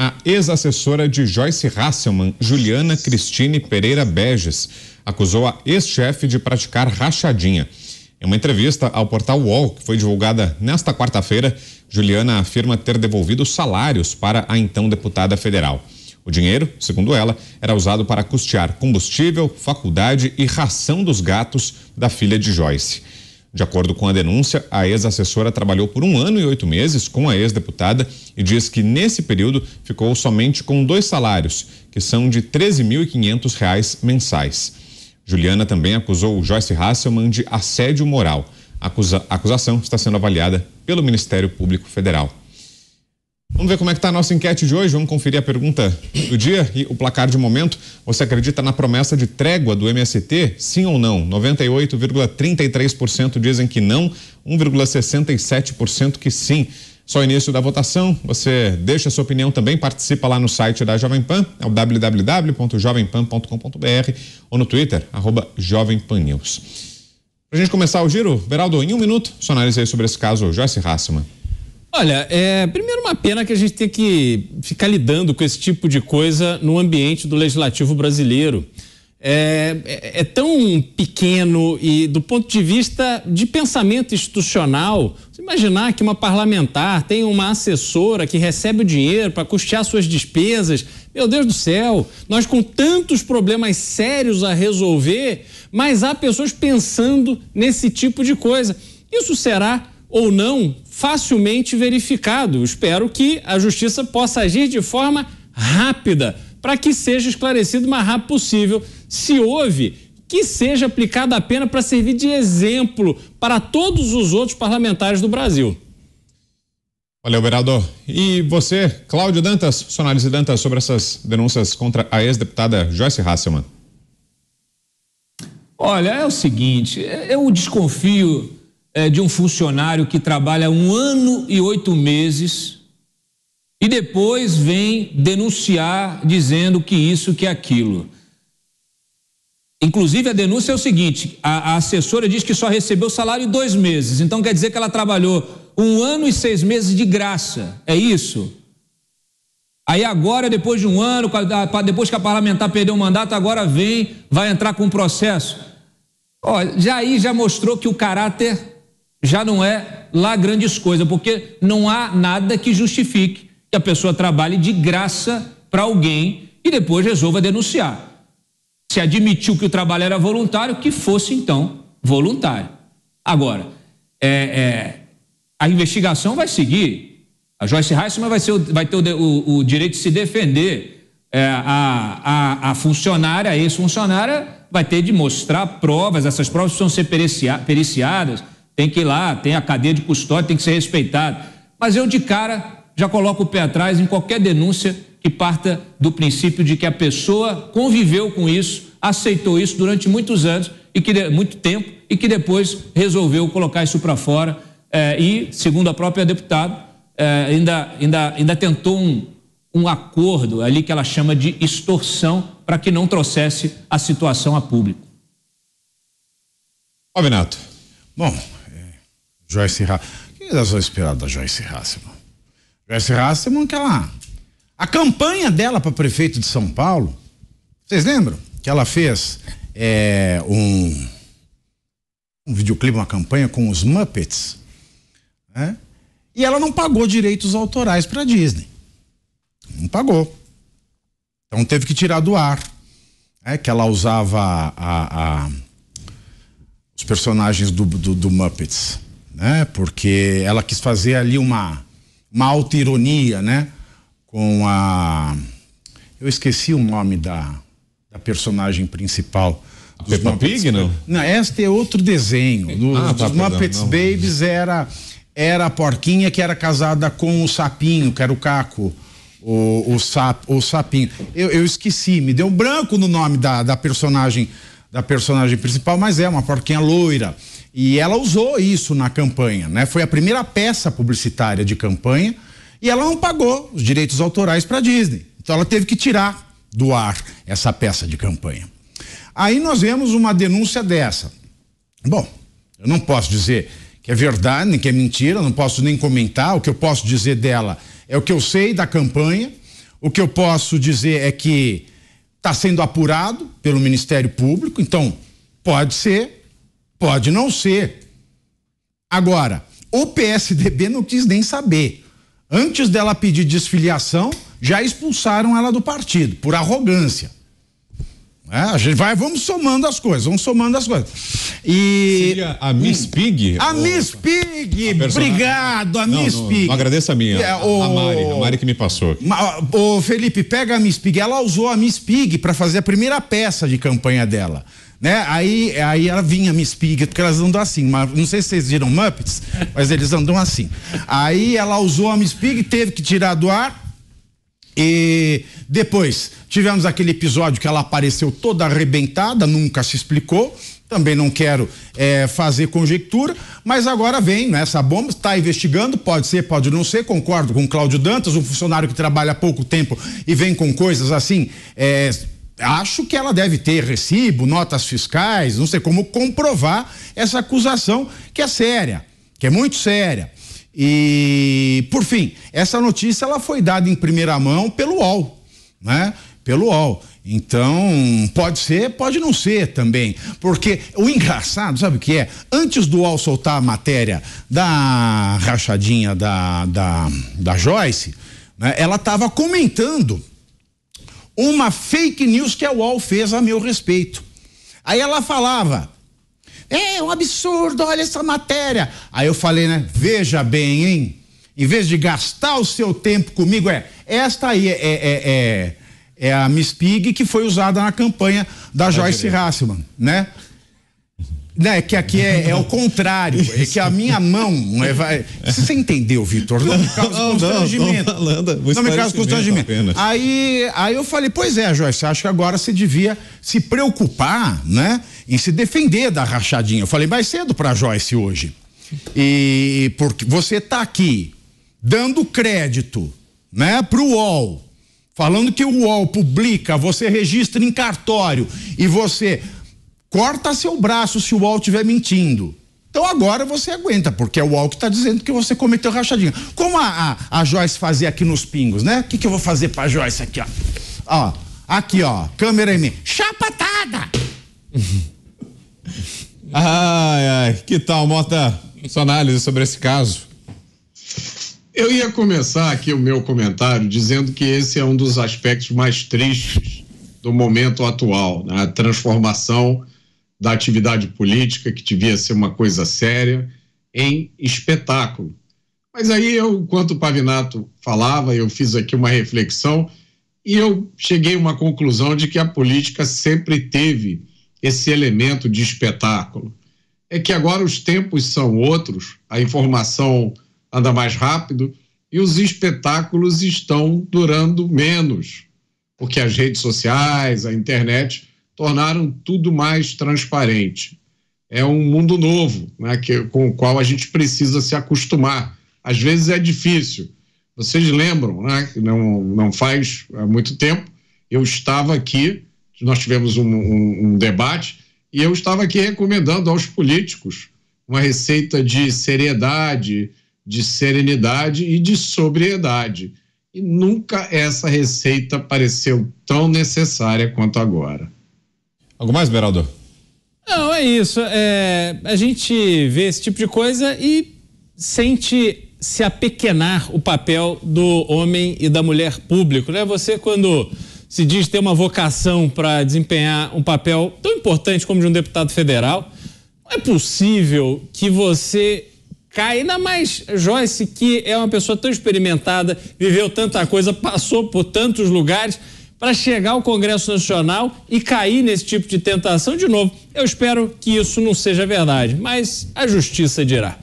a ex-assessora de Joyce Hasselmann, Juliana Cristine Pereira Beges, acusou a ex-chefe de praticar rachadinha. Em uma entrevista ao portal UOL, que foi divulgada nesta quarta-feira, Juliana afirma ter devolvido salários para a então deputada federal. O dinheiro, segundo ela, era usado para custear combustível, faculdade e ração dos gatos da filha de Joyce. De acordo com a denúncia, a ex-assessora trabalhou por um ano e oito meses com a ex-deputada e diz que nesse período ficou somente com dois salários, que são de R$ 13.500 mensais. Juliana também acusou Joyce Hasselman de assédio moral. A acusação está sendo avaliada pelo Ministério Público Federal. Vamos ver como é que está a nossa enquete de hoje. Vamos conferir a pergunta do dia e o placar de momento. Você acredita na promessa de trégua do MST? Sim ou não? 98,33% dizem que não, 1,67% que sim. Só início da votação. Você deixa a sua opinião também. Participa lá no site da Jovem Pan, é o www.jovempan.com.br ou no Twitter, arroba Jovem Pan News. Pra gente começar o giro, Beraldo, em um minuto, sua análise aí sobre esse caso Joyce Hassman. Olha, é, primeiro uma pena que a gente tem que ficar lidando com esse tipo de coisa no ambiente do legislativo brasileiro. É, é, é tão pequeno e do ponto de vista de pensamento institucional, você imaginar que uma parlamentar tem uma assessora que recebe o dinheiro para custear suas despesas, meu Deus do céu, nós com tantos problemas sérios a resolver, mas há pessoas pensando nesse tipo de coisa. Isso será ou não facilmente verificado. Espero que a justiça possa agir de forma rápida para que seja esclarecido o mais rápido possível. Se houve, que seja aplicada a pena para servir de exemplo para todos os outros parlamentares do Brasil. Valeu, vereador. E você, Cláudio Dantas, sua análise Dantas sobre essas denúncias contra a ex-deputada Joyce Hasselmann. Olha, é o seguinte, eu desconfio é, de um funcionário que trabalha um ano e oito meses e depois vem denunciar dizendo que isso, que aquilo. Inclusive, a denúncia é o seguinte: a, a assessora diz que só recebeu salário em dois meses, então quer dizer que ela trabalhou um ano e seis meses de graça, é isso? Aí agora, depois de um ano, depois que a parlamentar perdeu o mandato, agora vem, vai entrar com um processo. Olha, já aí já mostrou que o caráter já não é lá grandes coisas, porque não há nada que justifique que a pessoa trabalhe de graça para alguém e depois resolva denunciar. Se admitiu que o trabalho era voluntário, que fosse então voluntário. Agora, é, é, a investigação vai seguir. A Joyce Heissman vai, ser, vai ter o, o, o, direito de se defender. É, a, a, a funcionária, a ex-funcionária, vai ter de mostrar provas. Essas provas precisam ser periciadas tem que ir lá, tem a cadeia de custódia, tem que ser respeitado. Mas eu, de cara, já coloco o pé atrás em qualquer denúncia que parta do princípio de que a pessoa conviveu com isso, aceitou isso durante muitos anos e que muito tempo e que depois resolveu colocar isso para fora é, e, segundo a própria deputada, é, ainda, ainda, ainda tentou um, um acordo ali que ela chama de extorsão para que não trouxesse a situação a público. Ó, Bom, Joyce Hasselman. Quem é sou inspirado da Joyce Hasselman? Joyce Hasselman, que ela. A campanha dela para prefeito de São Paulo, vocês lembram? Que ela fez é, um, um videoclipe, uma campanha com os Muppets. Né? E ela não pagou direitos autorais para Disney. Não pagou. Então teve que tirar do ar. É que ela usava a, a, a, os personagens do, do, do Muppets né? Porque ela quis fazer ali uma uma autoironia, né? Com a eu esqueci o nome da da personagem principal. A Peppa Muppets, Pig, não? Não, este é outro desenho. Ah, tá, dos, ah, tá, Muppets Babies era era a porquinha que era casada com o sapinho, que era o caco. O, o, sap, o sapinho. Eu, eu esqueci, me deu um branco no nome da, da personagem da personagem principal, mas é uma porquinha loira. E ela usou isso na campanha, né? Foi a primeira peça publicitária de campanha e ela não pagou os direitos autorais para a Disney. Então ela teve que tirar do ar essa peça de campanha. Aí nós vemos uma denúncia dessa. Bom, eu não posso dizer que é verdade, nem que é mentira, não posso nem comentar. O que eu posso dizer dela é o que eu sei da campanha. O que eu posso dizer é que está sendo apurado pelo Ministério Público, então pode ser Pode não ser. Agora, o PSDB não quis nem saber. Antes dela pedir desfiliação, já expulsaram ela do partido, por arrogância. É, a gente vai, vamos somando as coisas, vamos somando as coisas. E. Seria a Miss Pig? A ou... Miss Pig! Personagem... Obrigado, a não, Miss Pig. Não agradeço a minha, é, o... a Mari, a Mari que me passou. o Felipe, pega a Miss Pig. Ela usou a Miss Pig para fazer a primeira peça de campanha dela né? Aí, aí ela vinha Miss Pig, porque elas andam assim, mas não sei se vocês viram Muppets, mas eles andam assim. Aí ela usou a Miss Pig, teve que tirar do ar, e depois tivemos aquele episódio que ela apareceu toda arrebentada, nunca se explicou. Também não quero é, fazer conjectura, mas agora vem né, essa bomba, está investigando, pode ser, pode não ser. Concordo com Cláudio Dantas, um funcionário que trabalha há pouco tempo e vem com coisas assim. É, acho que ela deve ter recibo, notas fiscais, não sei como comprovar essa acusação que é séria, que é muito séria. E, por fim, essa notícia ela foi dada em primeira mão pelo UOL, né? Pelo UOL. Então, pode ser, pode não ser também. Porque o engraçado, sabe o que é? Antes do UOL soltar a matéria da rachadinha da, da, da Joyce, né? ela estava comentando uma fake news que a UOL fez a meu respeito. Aí ela falava é, é um absurdo, olha essa matéria. Aí eu falei, né? Veja bem, hein? Em vez de gastar o seu tempo comigo, é. Esta aí é, é, é, é, é a Miss Pig que foi usada na campanha da Joyce Hasselman, né? Não, é que aqui é, é o contrário. É que a minha mão. É, vai... Você entendeu, Vitor? Não me causa não, constrangimento. Não, me causa constrangimento. Aí, aí eu falei, pois é, Joyce, acho que agora você devia se preocupar, né? Em se defender da rachadinha. Eu falei mais cedo pra Joyce hoje. E porque você tá aqui dando crédito, né, pro UOL falando que o UOL publica, você registra em cartório e você corta seu braço se o UOL estiver mentindo. Então agora você aguenta, porque é o UOL que está dizendo que você cometeu rachadinha. Como a, a, a, Joyce fazia aqui nos pingos, né? O que, que eu vou fazer pra Joyce aqui, ó? Ó, aqui, ó, câmera em mim. Chapatada! ai, ai, que tal, Mota? Sua análise sobre esse caso? Eu ia começar aqui o meu comentário dizendo que esse é um dos aspectos mais tristes do momento atual, né? a transformação da atividade política, que devia ser uma coisa séria, em espetáculo. Mas aí, eu, enquanto o Pavinato falava, eu fiz aqui uma reflexão e eu cheguei a uma conclusão de que a política sempre teve esse elemento de espetáculo. É que agora os tempos são outros, a informação anda mais rápido e os espetáculos estão durando menos, porque as redes sociais, a internet tornaram tudo mais transparente. É um mundo novo, né, que, com o qual a gente precisa se acostumar. Às vezes é difícil. Vocês lembram, né, que não, não faz é, muito tempo, eu estava aqui, nós tivemos um, um, um debate, e eu estava aqui recomendando aos políticos uma receita de seriedade, de serenidade e de sobriedade. E nunca essa receita pareceu tão necessária quanto agora. Algo mais, Beraldo? Não, é isso. É, a gente vê esse tipo de coisa e sente se apequenar o papel do homem e da mulher público, né? Você quando se diz ter uma vocação para desempenhar um papel tão importante como de um deputado federal, não é possível que você caia, ainda mais Joyce, que é uma pessoa tão experimentada, viveu tanta coisa, passou por tantos lugares, para chegar ao Congresso Nacional e cair nesse tipo de tentação de novo. Eu espero que isso não seja verdade, mas a justiça dirá.